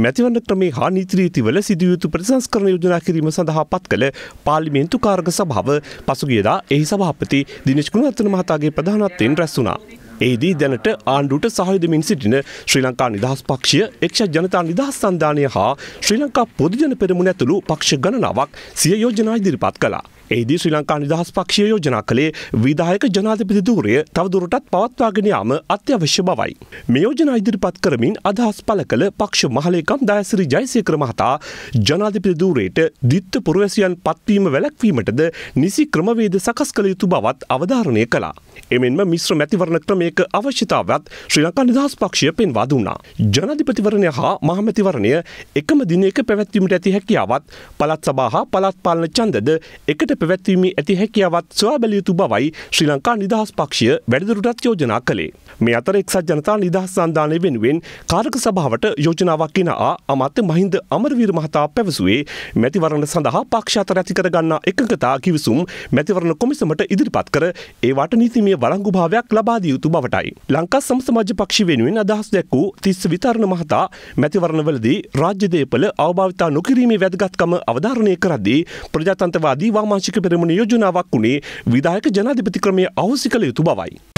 මැතිවන ක්‍රමේ හා නීත්‍රීතිවල සිදියයුතු ප්‍රතිසංස්කරණ යෝජනා කිරීම සඳහා පත් කළ පාලිමේන්තු කාර්ග සභාව පසුගියදා එහි සභහපති දිනිශ්කුණ අතන මහතාගේ ප්‍රධානත්වයෙන් රැස් වුණා. ඒදී දැනට ආණ්ඩුට සහයදමින් සිටින ශ්‍රී ලංකා නිදහස් පක්ෂය එක්ෂ ජනතා නිදහස් සන්ධානය හා ශ්‍රී ලංකා පොදුජන පෙරමුණ ඇතුළු පක්ෂ ගණනාවක් සිය යෝජනා ඉදිරිපත් කලා. එහිදී ශ්‍රී ලංකා නිදහස් පක්ෂය යෝජනා කළේ විධායක ජනාධිපති ධූරය තවදුරටත් පවත්වාගෙන යාම අත්‍යවශ්‍ය බවයි. මේ යෝජනා ඉදිරිපත් කරමින් අදහස් පළ කළ පක්ෂ මහලේකම් දයසිරි ජයසේකර මහතා ජනාධිපති ධූරයට දිත්ත පුරවැසියන් පත්වීම වැළැක්වීමටද නිසි ක්‍රමවේද සකස් කළ යුතු බවත් අවධාරණය කළා. එමෙන්ම මිශ්‍ර මැතිවරණ ක්‍රමයක අවශ්‍යතාවත් ශ්‍රී ලංකා නිදහස් පක්ෂය පෙන්වා දුන්නා. ජනාධිපතිවරණය හා මහමැතිවරණය එකම දිනයක පැවැත්වීමට ඇති හැකියාවත් පළත් සභා හා පළත් පාලන ඡන්දද එකට පැවැත්වීමේ ඇති හැකියාවත් සොයා බැලියයුතු බවයි ශ්‍රී ලංකා නිදහස් පක්ෂය වැඩදුරටත් යෝජනා කළේ. මේ අතර එක්සත් ජනතා නිදහස් සන්ධානය වෙනුවෙන් කාරක සභාවට යෝජනාවක් කෙන ආ අමත්‍ය මහින්ද අමරවීර මහතා පැවසුවේ මැතිවරණ සඳහා පක්ෂ අතර ඇතිකරගන්නා එකඟතා කිවිසුම් මැතිවරණ කොමිසමට ඉදිරිපත් කර ඒවාට නීතිමය වලංගුභාවයක් ලබාදිය යුතු බවටයි. ලංකා සමසමාජ පක්ෂි වෙනුවෙන් අදහස් දැක්වූ තිස්ස විතරණ මහතා මැතිවරණවලදී රාජ්‍ය දේපල අවභාවිතා නොකිරීමේ වැදගත්කම අවධාරණය කරද්දී ප්‍රජාතන්තවාදී වාමාංශ වාර්ෂික පෙරමුණ යෝජනාවක් වුණේ විදායක ජනාධිපති ක්‍රමය අවසි කළ යුතු බවයි.